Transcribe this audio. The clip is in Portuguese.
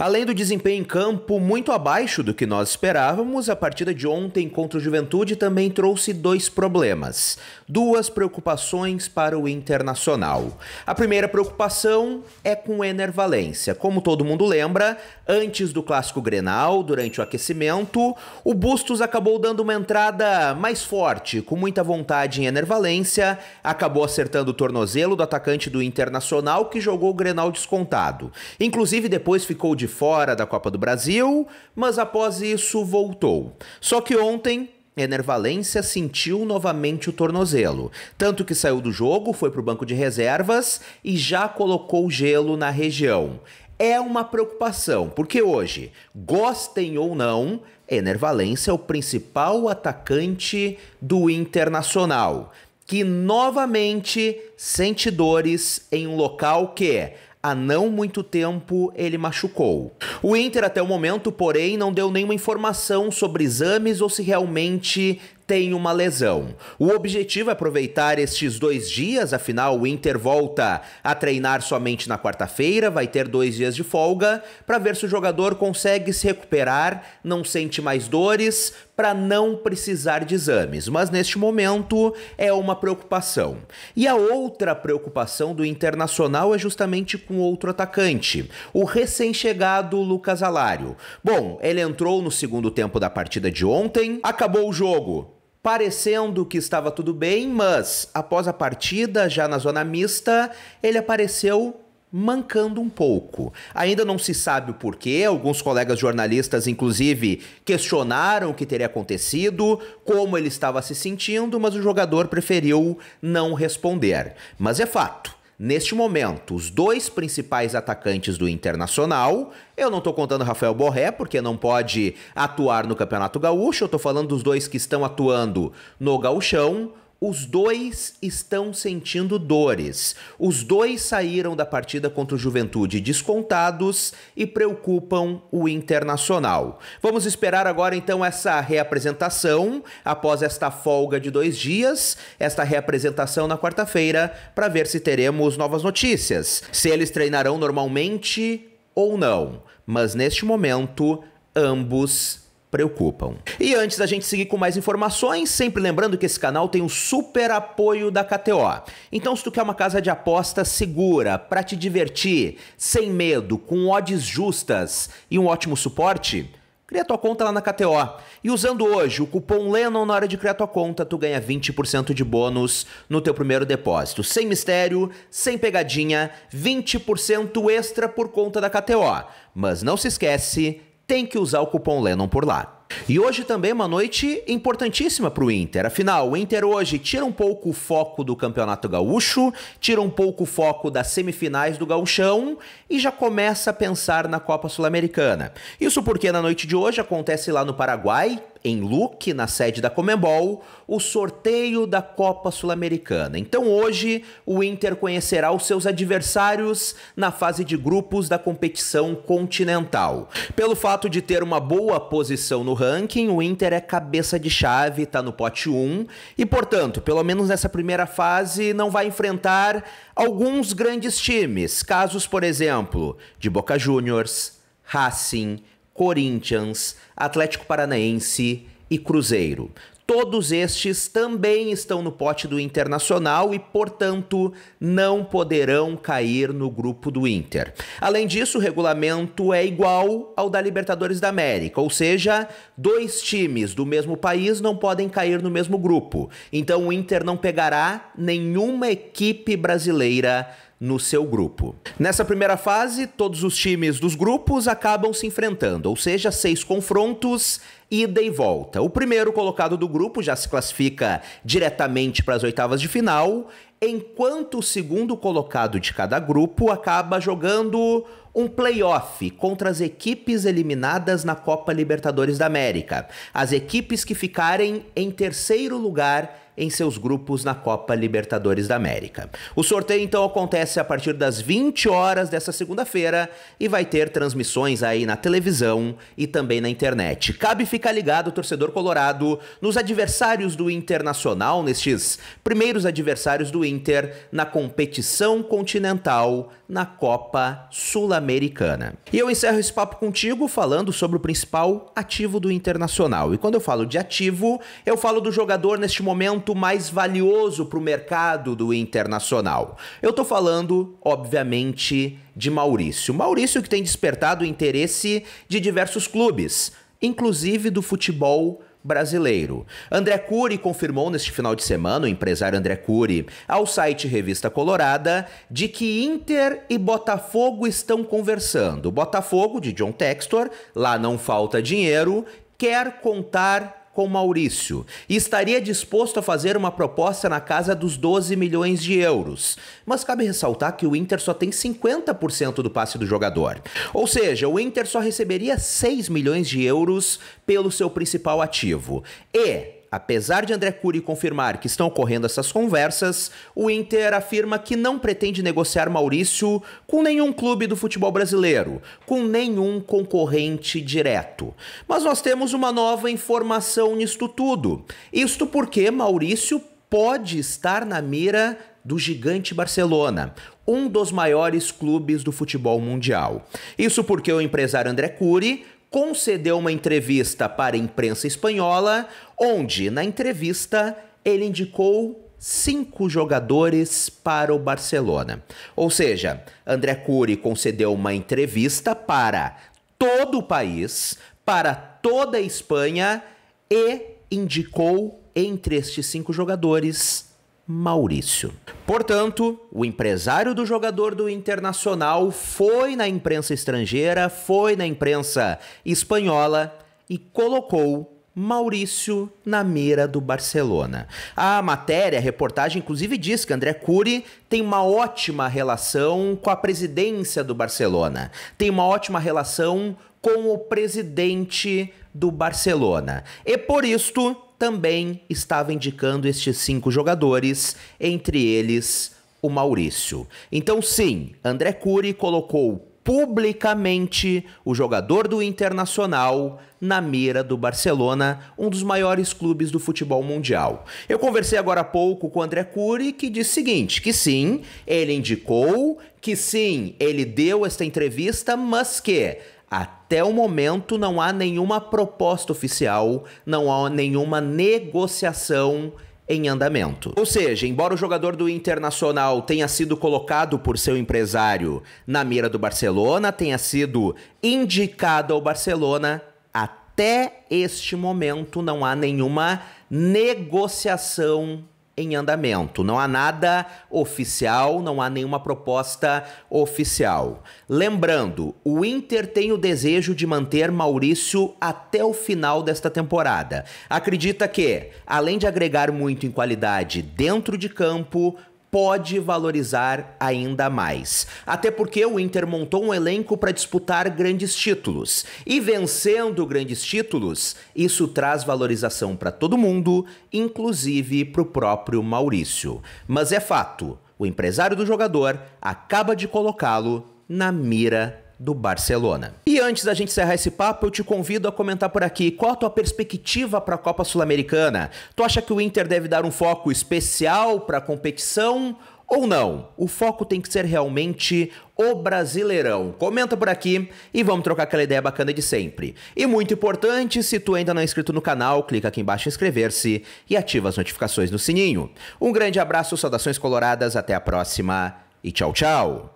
Além do desempenho em campo muito abaixo do que nós esperávamos, a partida de ontem contra o Juventude também trouxe dois problemas, duas preocupações para o Internacional. A primeira preocupação é com o Ener Valência. Como todo mundo lembra, antes do clássico Grenal, durante o aquecimento, o Bustos acabou dando uma entrada mais forte, com muita vontade em Ener Valência, acabou acertando o tornozelo do atacante do Internacional que jogou o Grenal descontado. Inclusive depois ficou de fora da Copa do Brasil, mas após isso voltou. Só que ontem Enervalência sentiu novamente o tornozelo, tanto que saiu do jogo, foi para o banco de reservas e já colocou gelo na região. É uma preocupação, porque hoje, gostem ou não, Enervalência é o principal atacante do Internacional, que novamente sente dores em um local que é Há não muito tempo ele machucou. O Inter até o momento, porém, não deu nenhuma informação sobre exames ou se realmente tem uma lesão. O objetivo é aproveitar estes dois dias, afinal o Inter volta a treinar somente na quarta-feira, vai ter dois dias de folga, para ver se o jogador consegue se recuperar, não sente mais dores, para não precisar de exames. Mas neste momento é uma preocupação. E a outra preocupação do Internacional é justamente com outro atacante, o recém-chegado Lucas Alário. Bom, ele entrou no segundo tempo da partida de ontem, acabou o jogo parecendo que estava tudo bem, mas após a partida, já na zona mista, ele apareceu mancando um pouco. Ainda não se sabe o porquê, alguns colegas jornalistas, inclusive, questionaram o que teria acontecido, como ele estava se sentindo, mas o jogador preferiu não responder. Mas é fato. Neste momento, os dois principais atacantes do Internacional, eu não estou contando Rafael Borré, porque não pode atuar no Campeonato Gaúcho, eu estou falando dos dois que estão atuando no Gauchão, os dois estão sentindo dores. Os dois saíram da partida contra o Juventude descontados e preocupam o Internacional. Vamos esperar agora então essa reapresentação após esta folga de dois dias, esta reapresentação na quarta-feira, para ver se teremos novas notícias. Se eles treinarão normalmente ou não. Mas neste momento, ambos preocupam. E antes da gente seguir com mais informações, sempre lembrando que esse canal tem um super apoio da KTO. Então, se tu quer uma casa de aposta segura, para te divertir, sem medo, com odds justas e um ótimo suporte, Cria tua conta lá na KTO. E usando hoje o cupom LENON na hora de criar tua conta, tu ganha 20% de bônus no teu primeiro depósito. Sem mistério, sem pegadinha, 20% extra por conta da KTO. Mas não se esquece tem que usar o cupom Lennon por lá. E hoje também uma noite importantíssima para o Inter. Afinal, o Inter hoje tira um pouco o foco do Campeonato Gaúcho, tira um pouco o foco das semifinais do Gauchão e já começa a pensar na Copa Sul-Americana. Isso porque na noite de hoje acontece lá no Paraguai em Luque, na sede da Comembol, o sorteio da Copa Sul-Americana. Então hoje o Inter conhecerá os seus adversários na fase de grupos da competição continental. Pelo fato de ter uma boa posição no ranking, o Inter é cabeça de chave, está no pote 1 e, portanto, pelo menos nessa primeira fase não vai enfrentar alguns grandes times, casos, por exemplo, de Boca Juniors, Racing, Corinthians, Atlético Paranaense e Cruzeiro. Todos estes também estão no pote do Internacional e, portanto, não poderão cair no grupo do Inter. Além disso, o regulamento é igual ao da Libertadores da América, ou seja, dois times do mesmo país não podem cair no mesmo grupo. Então, o Inter não pegará nenhuma equipe brasileira no seu grupo. Nessa primeira fase, todos os times dos grupos acabam se enfrentando, ou seja, seis confrontos, ida e volta. O primeiro colocado do grupo já se classifica diretamente para as oitavas de final enquanto o segundo colocado de cada grupo acaba jogando um playoff contra as equipes eliminadas na Copa Libertadores da América, as equipes que ficarem em terceiro lugar em seus grupos na Copa Libertadores da América. O sorteio então acontece a partir das 20 horas dessa segunda-feira e vai ter transmissões aí na televisão e também na internet. Cabe ficar ligado, torcedor colorado, nos adversários do Internacional, nestes primeiros adversários do Inter na competição continental na Copa Sul-Americana. E eu encerro esse papo contigo falando sobre o principal ativo do Internacional. E quando eu falo de ativo, eu falo do jogador neste momento mais valioso para o mercado do Internacional. Eu estou falando, obviamente, de Maurício. Maurício que tem despertado o interesse de diversos clubes inclusive do futebol brasileiro. André Cury confirmou neste final de semana, o empresário André Cury, ao site Revista Colorada, de que Inter e Botafogo estão conversando. Botafogo, de John Textor, lá não falta dinheiro, quer contar com Maurício e estaria disposto a fazer uma proposta na casa dos 12 milhões de euros. Mas cabe ressaltar que o Inter só tem 50% do passe do jogador. Ou seja, o Inter só receberia 6 milhões de euros pelo seu principal ativo. E Apesar de André Cury confirmar que estão ocorrendo essas conversas, o Inter afirma que não pretende negociar Maurício com nenhum clube do futebol brasileiro, com nenhum concorrente direto. Mas nós temos uma nova informação nisto tudo. Isto porque Maurício pode estar na mira do gigante Barcelona, um dos maiores clubes do futebol mundial. Isso porque o empresário André Cury concedeu uma entrevista para a imprensa espanhola, onde, na entrevista, ele indicou cinco jogadores para o Barcelona. Ou seja, André Cury concedeu uma entrevista para todo o país, para toda a Espanha e indicou entre estes cinco jogadores Maurício. Portanto, o empresário do jogador do Internacional foi na imprensa estrangeira, foi na imprensa espanhola e colocou Maurício na mira do Barcelona. A matéria, a reportagem, inclusive diz que André Cury tem uma ótima relação com a presidência do Barcelona, tem uma ótima relação com o presidente do Barcelona. E por isto, também estava indicando estes cinco jogadores, entre eles o Maurício. Então, sim, André Cury colocou publicamente o jogador do Internacional na mira do Barcelona, um dos maiores clubes do futebol mundial. Eu conversei agora há pouco com o André Cury, que disse o seguinte, que sim, ele indicou, que sim, ele deu esta entrevista, mas que até o momento não há nenhuma proposta oficial, não há nenhuma negociação em andamento. Ou seja, embora o jogador do Internacional tenha sido colocado por seu empresário na mira do Barcelona, tenha sido indicado ao Barcelona, até este momento não há nenhuma negociação em andamento. Não há nada oficial, não há nenhuma proposta oficial. Lembrando, o Inter tem o desejo de manter Maurício até o final desta temporada. Acredita que, além de agregar muito em qualidade dentro de campo, pode valorizar ainda mais. Até porque o Inter montou um elenco para disputar grandes títulos. E vencendo grandes títulos, isso traz valorização para todo mundo, inclusive para o próprio Maurício. Mas é fato, o empresário do jogador acaba de colocá-lo na mira do Barcelona. E antes da gente encerrar esse papo, eu te convido a comentar por aqui qual a tua perspectiva para a Copa Sul-Americana. Tu acha que o Inter deve dar um foco especial para a competição ou não? O foco tem que ser realmente o Brasileirão. Comenta por aqui e vamos trocar aquela ideia bacana de sempre. E muito importante, se tu ainda não é inscrito no canal, clica aqui embaixo em inscrever-se e ativa as notificações no sininho. Um grande abraço, saudações coloradas, até a próxima e tchau, tchau.